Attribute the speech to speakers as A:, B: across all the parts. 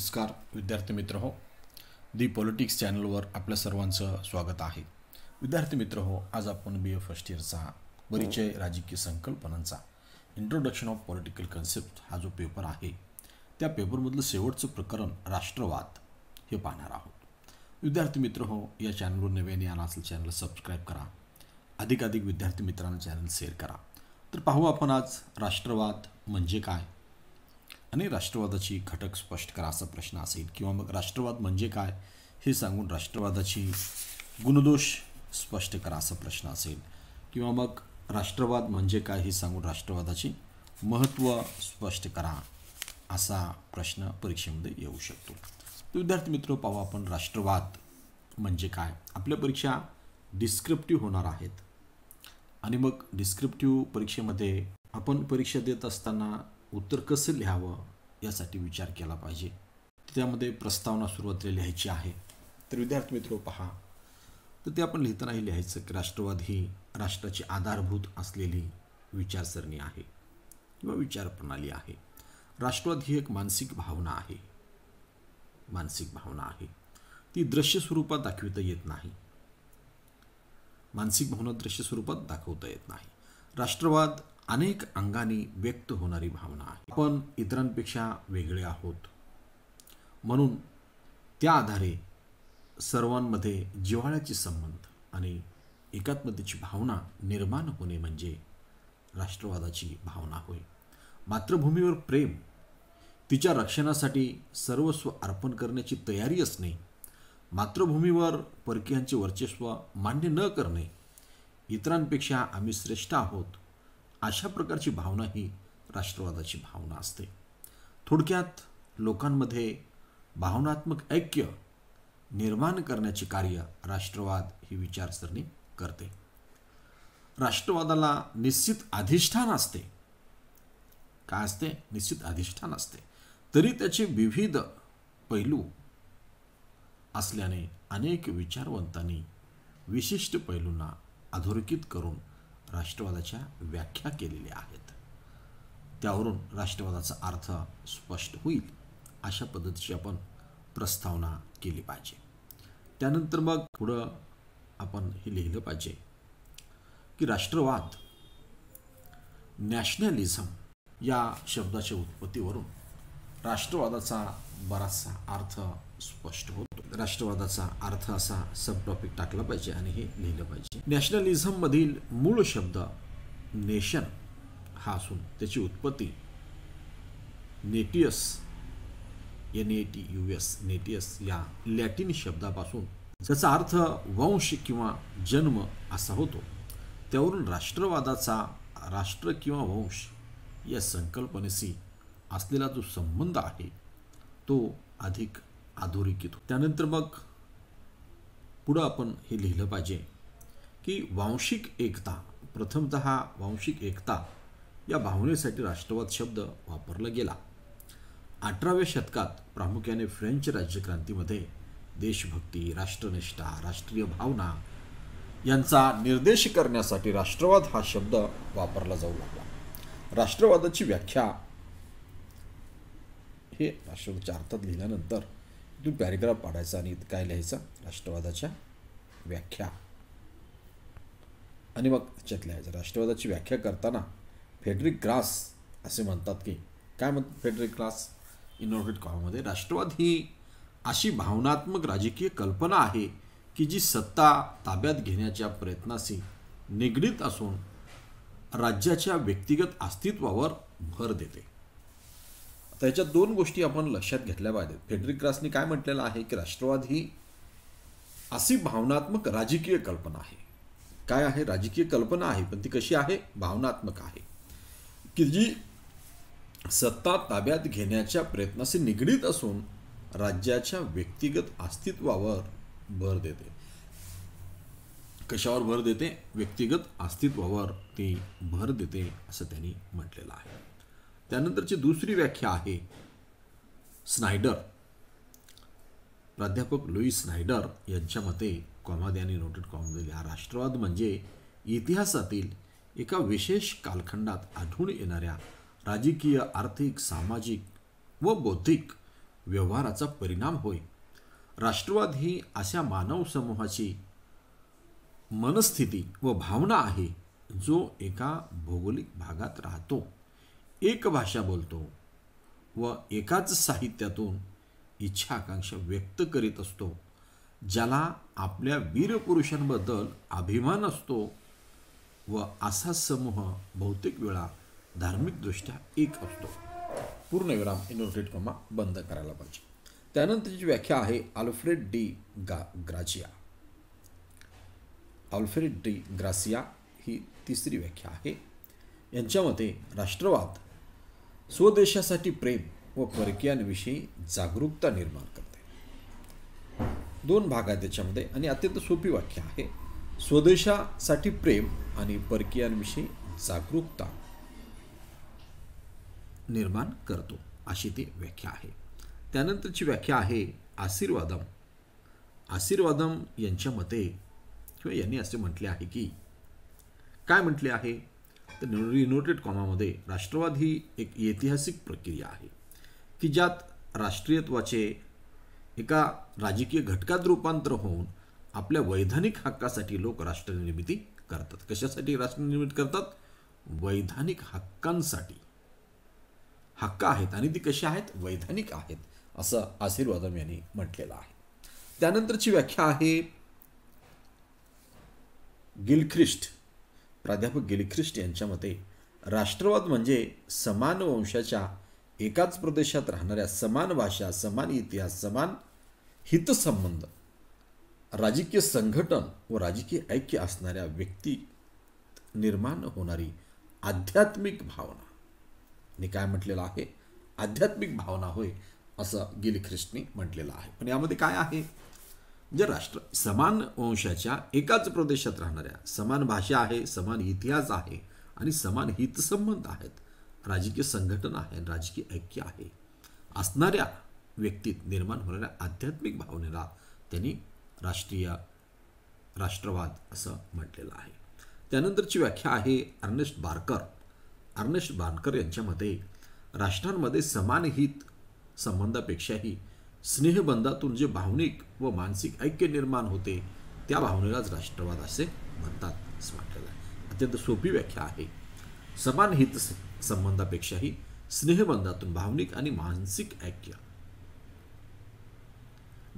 A: नमस्कार विद्यार्थी मित्र हो दी पॉलिटिक्स चॅनलवर आपल्या सर्वांचं स्वागत आहे विद्यार्थी मित्र हो आज आपण बी ए फर्स्ट इयरचा परिचय हो. राजकीय संकल्पनांचा इंट्रोडक्शन ऑफ पॉलिटिकल कन्सेप्ट हा जो पेपर आहे त्या पेपरमधलं शेवटचं प्रकरण राष्ट्रवाद हे पाहणार आहोत विद्यार्थी मित्र हो या चॅनलवर नव्याने आला असेल चॅनल सबस्क्राईब करा अधिकाधिक विद्यार्थी मित्रांना चॅनल शेअर करा तर पाहू आपण आज राष्ट्रवाद म्हणजे काय आणि राष्ट्रवादाची घटक स्पष्ट करा असा प्रश्न असेल किंवा मग राष्ट्रवाद म्हणजे काय हे सांगून राष्ट्रवादाची गुणदोष स्पष्ट करा असा प्रश्न असेल किंवा मग राष्ट्रवाद म्हणजे काय हे सांगून राष्ट्रवादाची महत्त्व स्पष्ट करा असा प्रश्न परीक्षेमध्ये येऊ शकतो विद्यार्थी मित्र पाहू आपण राष्ट्रवाद म्हणजे काय आपल्या परीक्षा डिस्क्रिप्टिव्ह होणार आहेत आणि मग डिस्क्रिप्टिव्ह परीक्षेमध्ये आपण परीक्षा देत असताना उत्तर कसं लिहावं यासाठी विचार केला पाहिजे त्यामध्ये प्रस्तावना सुरुवातीला लिहायची आहे तर विद्यार्थी मित्र पहा तर ते आपण लिहितानाही लिहायचं की राष्ट्रवाद ही राष्ट्राची आधारभूत असलेली विचारसरणी आहे किंवा विचारप्रणाली आहे राष्ट्रवाद ही एक मानसिक भावना आहे मानसिक भावना आहे ती दृश्य स्वरूपात दाखविता येत नाही मानसिक भावना दृश्य स्वरूपात दाखवता येत नाही राष्ट्रवाद अनेक अंगाने व्यक्त होणारी भावना आहे आपण इतरांपेक्षा वेगळे आहोत म्हणून त्या आधारे सर्वांमध्ये जिव्हाळ्याचे संबंध आणि एकात्मतेची भावना निर्माण होणे म्हणजे राष्ट्रवादाची भावना होय मातृभूमीवर प्रेम तिच्या रक्षणासाठी सर्वस्व अर्पण करण्याची तयारी असणे मातृभूमीवर परकीयांचे वर्चस्व मान्य न करणे इतरांपेक्षा आम्ही श्रेष्ठ आहोत अशा प्रकारची भावना ही राष्ट्रवादाची भावना असते थोडक्यात लोकांमध्ये भावनात्मक ऐक्य निर्माण करण्याचे कार्य राष्ट्रवाद ही विचारसरणी करते राष्ट्रवादाला निश्चित अधिष्ठान असते काय असते निश्चित अधिष्ठान असते तरी त्याचे विविध पैलू असल्याने अनेक विचारवंतांनी विशिष्ट पैलूंना अधोरेखित करून राष्ट्रवादाच्या व्याख्या केलेल्या आहेत त्यावरून राष्ट्रवादाचा अर्थ स्पष्ट होईल अशा पद्धतीची आपण प्रस्तावना केली पाहिजे त्यानंतर मग पुढं आपण हे लिहिलं पाहिजे की राष्ट्रवाद नॅशनलिझम या शब्दाच्या उत्पत्तीवरून राष्ट्रवादाचा बराचसा अर्थ स्पष्ट होतो राष्ट्रवादाचा अर्थ असा सब टॉपिक टाकला पाहिजे आणि हे लिहिलं पाहिजे नॅशनलिझममधील मूळ शब्द नेशन हा असून त्याची उत्पत्ती नेटियस N A T U S नेटियस या लॅटिन शब्दापासून ज्याचा अर्थ वंश किंवा जन्म असा होतो त्यावरून राष्ट्रवादाचा राष्ट्र किंवा वंश या संकल्पनेशी असलेला जो संबंध आहे तो अधिक अधोरेखित त्यानंतर मग पुढं आपण हे लिहिलं पाहिजे की वांशिक एकता प्रथमत वांशिक एकता या भावनेसाठी राष्ट्रवाद शब्द वापरला गेला अठराव्या शतकात प्रामुख्याने फ्रेंच राज्यक्रांतीमध्ये देशभक्ती राष्ट्रनिष्ठा राष्ट्रीय भावना यांचा निर्देश करण्यासाठी राष्ट्रवाद हा शब्द वापरला जाऊ लागला राष्ट्रवादाची व्याख्या हे राष्ट्रवादच्या अर्थात लिहिल्यानंतर तिथून पॅरेग्राफ पाडायचा आणि काय लिहायचा राष्ट्रवादाच्या व्याख्या आणि मग त्याच्यात लिहायचं राष्ट्रवादाची व्याख्या करताना फेडरिक ग्रास असे म्हणतात की काय म्हणतात फेडरिक ग्रास इनोव्हेट कॉलमध्ये राष्ट्रवाद ही अशी भावनात्मक राजकीय कल्पना आहे की जी सत्ता ताब्यात घेण्याच्या प्रयत्नाशी निगडीत असून राज्याच्या व्यक्तिगत अस्तित्वावर भर देते तर याच्या दोन गोष्टी आपण लक्षात घेतल्या पाहिजेत फेडरिक ग्रासनी काय म्हटलेलं आहे की राष्ट्रवाद ही अशी भावनात्मक राजकीय कल्पना आहे काय आहे राजकीय कल्पना आहे पण ती कशी आहे भावनात्मक आहे की जी सत्ता ताब्यात घेण्याच्या प्रयत्नाशी निगडीत असून राज्याच्या व्यक्तिगत अस्तित्वावर भर देते कशावर भर देते व्यक्तिगत अस्तित्वावर ती भर देते असं त्यांनी म्हटलेलं आहे त्यानंतरची दुसरी व्याख्या आहे स्नायडर प्राध्यापक लुई स्नायडर यांच्या मते कॉमाद यांनी नोटेड कॉममध्ये हा राष्ट्रवाद म्हणजे इतिहासातील एका विशेष कालखंडात आढळून येणाऱ्या राजकीय आर्थिक सामाजिक व बौद्धिक व्यवहाराचा परिणाम होय राष्ट्रवाद ही अशा मानव समूहाची मनस्थिती व भावना आहे जो एका भौगोलिक भागात राहतो एक भाषा बोलतो व एकाच साहित्यातून इच्छा आकांक्षा व्यक्त करीत असतो ज्याला आपल्या वीरपुरुषांबद्दल अभिमान असतो व असा समूह बहुतेक वेळा धार्मिकदृष्ट्या एक असतो पूर्णविराम इनोटेट कमा बंद करायला पाहिजे त्यानंतरची व्याख्या आहे अल्फ्रेड डी गा ग्राचिया अल्फ्रेड डी ग्रासिया ही तिसरी व्याख्या आहे यांच्यामध्ये राष्ट्रवाद स्वदेशासाठी प्रेम व परकीयांविषयी जागरूकता निर्माण करते दोन भाग आहेत त्याच्यामध्ये आणि अत्यंत सोपी वाक्य आहे स्वदेशासाठी प्रेम आणि परकीयांविषयी जागरूकता निर्माण करतो अशी ती व्याख्या आहे त्यानंतरची व्याख्या आहे आशीर्वादम आशीर्वादम यांच्या मते किंवा यांनी असे म्हटले आहे की काय म्हटले आहे तर रिनोटेड कॉमामध्ये राष्ट्रवाद ही एक ऐतिहासिक प्रक्रिया आहे की ज्यात राष्ट्रीयत्वाचे एका राजकीय घटकात रूपांतर होऊन आपल्या वैधानिक हक्कासाठी लोक राष्ट्रनिर्मिती करतात कशासाठी राष्ट्रनिर्मिती करतात वैधानिक हक्कांसाठी हक्क आहेत आणि ती कशी आहेत वैधानिक आहेत असं आशीर्वादम यांनी म्हटलेलं आहे त्यानंतरची व्याख्या आहे गिलख्रिस्ट प्राध्यापक गिलख्रिस्ट यांच्या मते राष्ट्रवाद म्हणजे समान वंशाच्या एकाच प्रदेशात राहणाऱ्या समान भाषा समान इतिहास समान हितसंबंध राजकीय संघटन व राजकीय ऐक्य असणाऱ्या व्यक्ती निर्माण होणारी आध्यात्मिक भावना आणि काय म्हटलेलं आहे आध्यात्मिक भावना होय असं गिलख्रिस्टनी म्हटलेलं आहे पण यामध्ये काय आहे म्हणजे राष्ट्र समान वंशाच्या एकाच प्रदेशात राहणाऱ्या समान भाषा आहे समान इतिहास आहे आणि समान हितसंबंध आहेत राजकीय संघटना आहे राजकीय ऐक्य आहे असणाऱ्या व्यक्तीत निर्माण होणाऱ्या आध्यात्मिक भावनेला त्यांनी राष्ट्रीय राष्ट्रवाद असं म्हटलेलं आहे त्यानंतरची व्याख्या आहे अर्नेस्ट बारकर अर्नेस्ट बारकर यांच्यामध्ये राष्ट्रांमध्ये समान हित संबंधापेक्षाही स्नेहबंधातून जे भावनिक व मानसिक ऐक्य निर्माण होते त्या भावनेलाच राष्ट्रवाद असे म्हणतात असं वाटलेलं आहे अत्यंत सोपी व्याख्या आहे समान हित संबंधापेक्षाही स्नेहबंधातून भावनिक आणि मानसिक ऐक्य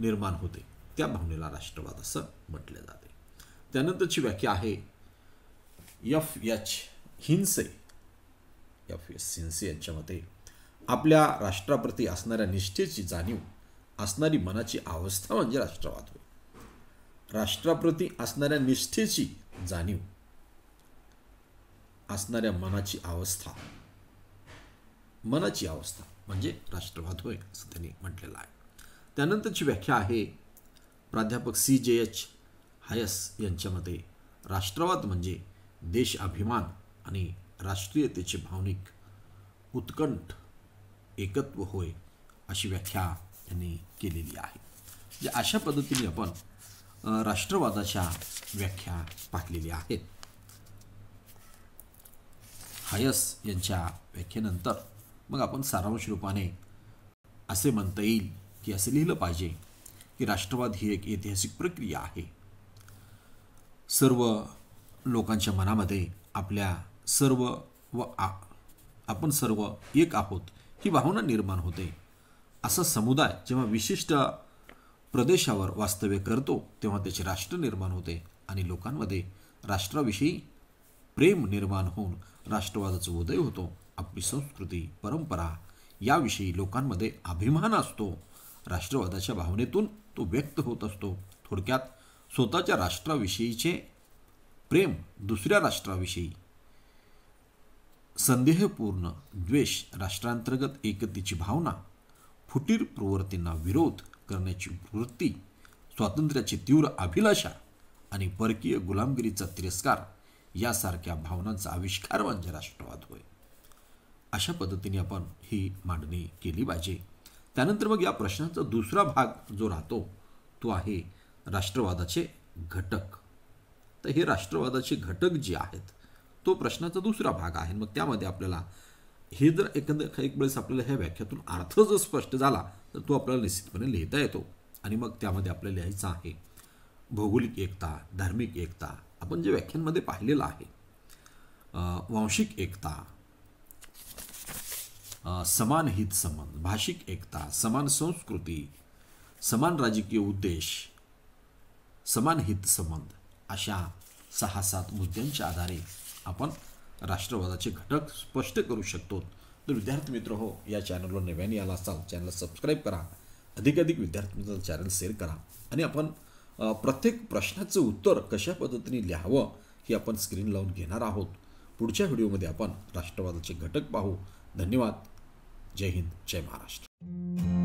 A: निर्माण होते त्या भावनेला राष्ट्रवाद असं म्हटले जाते त्यानंतरची व्याख्या आहे F H Hinsley F S Hinsley यांच्या मते आपल्या राष्ट्राप्रती असणाऱ्या निष्ठेची जाणीव असणारी मनाची अवस्था म्हणजे राष्ट्रवाद होय राष्ट्राप्रती असणाऱ्या निष्ठेची जाणीव असणाऱ्या मनाची अवस्था मनाची अवस्था म्हणजे राष्ट्रवाद होय असं त्यांनी म्हटलेलं आहे त्यानंतरची व्याख्या आहे प्राध्यापक सी जे एच हायस यांच्यामध्ये राष्ट्रवाद म्हणजे देश अभिमान आणि राष्ट्रीयतेचे भावनिक उत्कंठ एकत्व होय अशी व्याख्या यांनी केलेली आहे म्हणजे अशा पद्धतीने आपण राष्ट्रवादाच्या व्याख्या पाहिलेल्या आहेत हायस यांच्या व्याख्येनंतर मग आपण सारांश रूपाने असे म्हणता येईल की असं लिहिलं पाहिजे की राष्ट्रवाद ही एक ऐतिहासिक प्रक्रिया आहे सर्व लोकांच्या मनामध्ये आपल्या सर्व व आपण सर्व एक आहोत ही भावना निर्माण होते असा समुदाय जेव्हा विशिष्ट प्रदेशावर वास्तव्य करतो तेव्हा त्याचे राष्ट्र निर्माण होते आणि लोकांमध्ये राष्ट्राविषयी प्रेम निर्माण होऊन राष्ट्रवादाचा उदय होतो आपली संस्कृती परंपरा याविषयी लोकांमध्ये अभिमान असतो राष्ट्रवादाच्या भावनेतून तो व्यक्त होत असतो थोडक्यात स्वतःच्या राष्ट्राविषयीचे प्रेम दुसऱ्या राष्ट्राविषयी संदेहपूर्ण द्वेष राष्ट्रांतर्गत एकतेची भावना फुटीर प्रवृत्तींना विरोध करण्याची वृत्ती स्वातंत्र्याची तीव्र अभिलाषा आणि परकीय गुलामगिरीचा तिरस्कार यासारख्या भावनांचा आविष्कार म्हणजे राष्ट्रवाद होय अशा पद्धतीने आपण ही मांडणी केली पाहिजे त्यानंतर मग या प्रश्नाचा दुसरा भाग जो राहतो तो आहे राष्ट्रवादाचे घटक तर हे राष्ट्रवादाचे घटक जे आहेत तो प्रश्नाचा दुसरा भाग आहे मग त्यामध्ये आपल्याला हे जर एकंदर एक वेळेस आपल्याला ह्या व्याख्यातून अर्थ जर स्पष्ट झाला तर तो आपल्याला निश्चितपणे लिहिता येतो आणि मग त्यामध्ये आपल्याला लिहायचं आहे भौगोलिक एकता धार्मिक एकता आपण जे व्याख्यांमध्ये पाहिलेलं आहे वांशिक एकता समान हित संबंध भाषिक एकता समान संस्कृती समान राजकीय उद्देश समान हित संबंध अशा सहा सात मुद्द्यांच्या आधारे आपण राष्ट्रवादाचे घटक स्पष्ट करू शकतो तर विद्यार्थी मित्र हो या चॅनलवर नव्याने आला असाल चॅनल सबस्क्राईब करा अधिकाधिक विद्यार्थी मित्रांचा चॅनल शेअर करा आणि आपण प्रत्येक प्रश्नाचं उत्तर कशा पद्धतीने लिहावं हे आपण स्क्रीन लावून घेणार आहोत पुढच्या व्हिडिओमध्ये आपण राष्ट्रवादाचे घटक पाहू धन्यवाद जय हिंद जय महाराष्ट्र